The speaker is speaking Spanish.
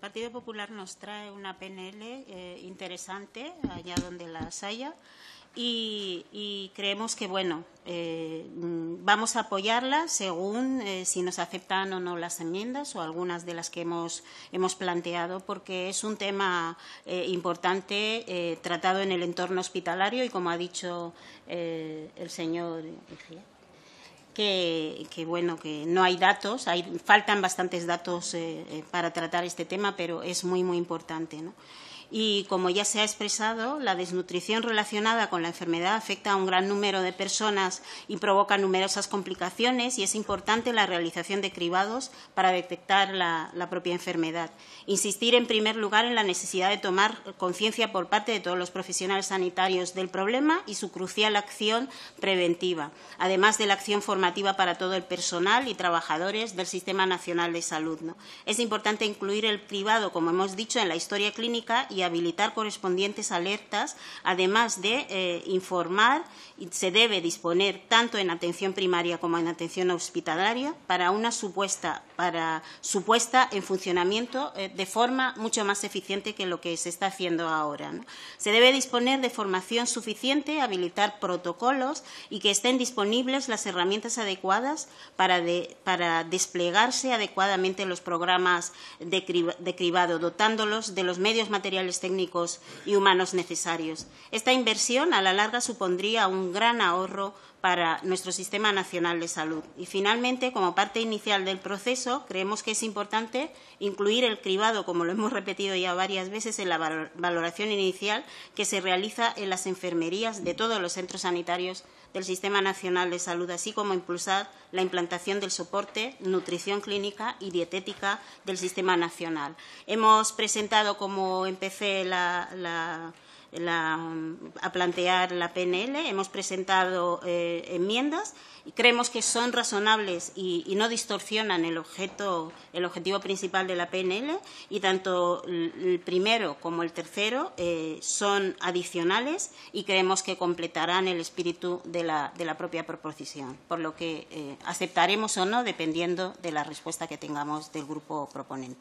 El Partido Popular nos trae una PNL eh, interesante, allá donde las haya, y, creemos que, bueno, eh, mm, vamos a apoyarla según eh, si nos aceptan o no las enmiendas o algunas de las que hemos, planteado, porque es un tema importante tratado en el entorno hospitalario y, como ha dicho el señor que, bueno, que no hay datos, hay, faltan bastantes datos eh, eh, para tratar este tema, pero es muy, muy importante, ¿no? y, como ya se ha expresado, la desnutrición relacionada con la enfermedad afecta a un gran número de personas y provoca numerosas complicaciones y es importante la realización de cribados para detectar la, propia enfermedad. Insistir, en primer lugar, en la necesidad de tomar conciencia por parte de todos los profesionales sanitarios del problema y su crucial acción preventiva, además de la acción formativa para todo el personal y trabajadores del Sistema Nacional de Salud. Es importante incluir el cribado, como hemos dicho, en la historia clínica y habilitar correspondientes alertas, además de eh, informar, se debe disponer tanto en atención primaria como en atención hospitalaria para una supuesta, para supuesta en funcionamiento eh, de forma mucho más eficiente que lo que se está haciendo ahora. Se debe disponer de formación suficiente, habilitar protocolos y que estén disponibles las herramientas adecuadas para, desplegarse adecuadamente los programas de cribado, dotándolos de los medios materiales técnicos y humanos necesarios. Esta inversión a la larga supondría un gran ahorro para nuestro Sistema Nacional de Salud. Y, finalmente, como parte inicial del proceso, creemos que es importante incluir el cribado, como lo hemos repetido ya varias veces, en la valoración inicial que se realiza en las enfermerías de todos los centros sanitarios del Sistema Nacional de Salud, así como impulsar la implantación del soporte, nutrición clínica y dietética del Sistema Nacional. Hemos presentado, como empecé la, la a plantear la PNL. Hemos presentado eh, enmiendas y creemos que son razonables y, no distorsionan el objeto, el objetivo principal de la PNL. Y tanto el primero como el tercero eh, son adicionales y creemos que completarán el espíritu de la, propia proposición. Por lo que eh, aceptaremos o no dependiendo de la respuesta que tengamos del grupo proponente.